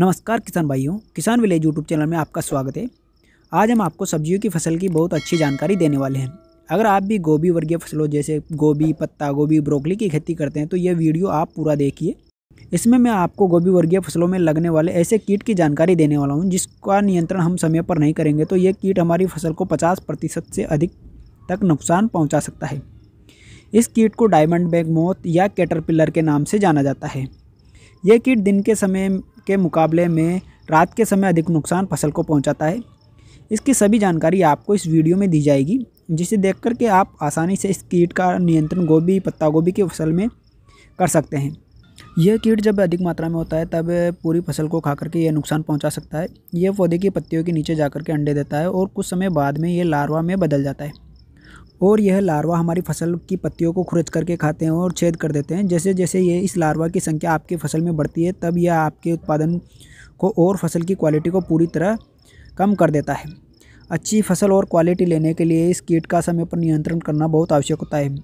नमस्कार किसान भाइयों किसान विलेज यूट्यूब चैनल में आपका स्वागत है आज हम आपको सब्जियों की फसल की बहुत अच्छी जानकारी देने वाले हैं अगर आप भी गोभी वर्गीय फसलों जैसे गोभी पत्ता गोभी ब्रोकली की खेती करते हैं तो यह वीडियो आप पूरा देखिए इसमें मैं आपको गोभी वर्गीय फसलों में लगने वाले ऐसे कीट की जानकारी देने वाला हूँ जिसका नियंत्रण हम समय पर नहीं करेंगे तो यह कीट हमारी फसल को पचास प्रतिशत से अधिक तक नुकसान पहुँचा सकता है इस कीट को डायमंड बैग मोथ या कैटरपिलर के नाम से जाना जाता है यह कीट दिन के समय के मुकाबले में रात के समय अधिक नुकसान फसल को पहुंचाता है इसकी सभी जानकारी आपको इस वीडियो में दी जाएगी जिसे देख करके आप आसानी से इस कीट का नियंत्रण गोभी पत्ता गोभी की फसल में कर सकते हैं यह कीट जब अधिक मात्रा में होता है तब पूरी फसल को खा करके यह नुकसान पहुंचा सकता है यह पौधे की पत्तियों के नीचे जा के अंडे देता है और कुछ समय बाद में यह लार्वा में बदल जाता है और यह लार्वा हमारी फसल की पत्तियों को खुरच करके खाते हैं और छेद कर देते हैं जैसे जैसे ये इस लार्वा की संख्या आपकी फसल में बढ़ती है तब यह आपके उत्पादन को और फसल की क्वालिटी को पूरी तरह कम कर देता है अच्छी फसल और क्वालिटी लेने के लिए इस कीट का समय पर नियंत्रण करना बहुत आवश्यक होता है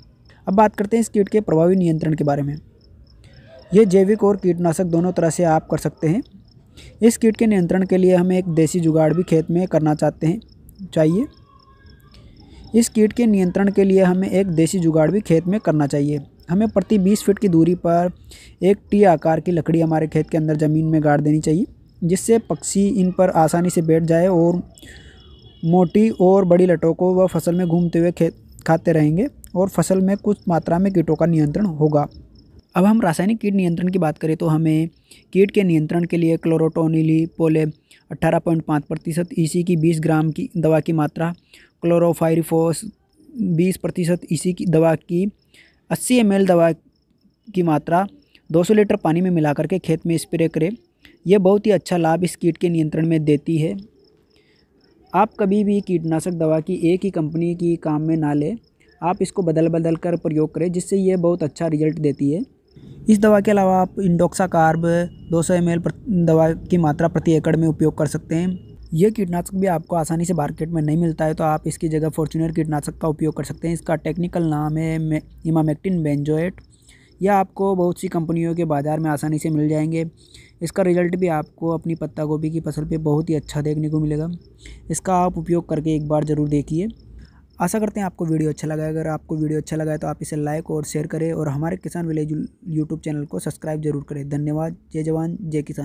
अब बात करते हैं इस कीट के प्रभावी नियंत्रण के बारे में ये जैविक और कीटनाशक दोनों तरह से आप कर सकते हैं इस कीट के नियंत्रण के लिए हमें एक देसी जुगाड़ भी खेत में करना चाहते हैं चाहिए इस कीट के नियंत्रण के लिए हमें एक देसी जुगाड़ भी खेत में करना चाहिए हमें प्रति 20 फीट की दूरी पर एक टी आकार की लकड़ी हमारे खेत के अंदर ज़मीन में गाड़ देनी चाहिए जिससे पक्षी इन पर आसानी से बैठ जाए और मोटी और बड़ी लटों को वह फसल में घूमते हुए खेत खाते रहेंगे और फसल में कुछ मात्रा में कीटों का नियंत्रण होगा अब हम रासायनिक कीट नियंत्रण की बात करें तो हमें कीट के नियंत्रण के लिए क्लोरोटोनिली पोले 18.5 प्रतिशत ई e की 20 ग्राम की दवा की मात्रा क्लोरोफाइरिफोस बीस प्रतिशत इसी की दवा की अस्सी एम दवा की मात्रा 200 लीटर पानी में मिला के खेत में स्प्रे करें यह बहुत ही अच्छा लाभ इस कीट के नियंत्रण में देती है आप कभी भी कीटनाशक दवा की एक ही कंपनी की काम में ना लें आप इसको बदल बदल कर प्रयोग करें जिससे ये बहुत अच्छा रिजल्ट देती है इस दवा के अलावा आप इंडोक्सा कार्ब दो एम दवा की मात्रा प्रति एकड़ में उपयोग कर सकते हैं यह कीटनाशक भी आपको आसानी से मार्केट में नहीं मिलता है तो आप इसकी जगह फॉर्चुनर कीटनाशक का उपयोग कर सकते हैं इसका टेक्निकल नाम है इमामेक्टिन बेंजोएट यह आपको बहुत सी कंपनियों के बाज़ार में आसानी से मिल जाएंगे इसका रिज़ल्ट भी आपको अपनी पत्ता गोभी की फसल पे बहुत ही अच्छा देखने को मिलेगा इसका आप उपयोग करके एक बार ज़रूर देखिए आशा करते हैं आपको वीडियो अच्छा लगा अगर आपको वीडियो अच्छा लगा है तो आप इसे लाइक और शेयर करें और हमारे किसान विलेज यूट्यूब चैनल को सब्सक्राइब जरूर करें धन्यवाद जय जवान जय किसान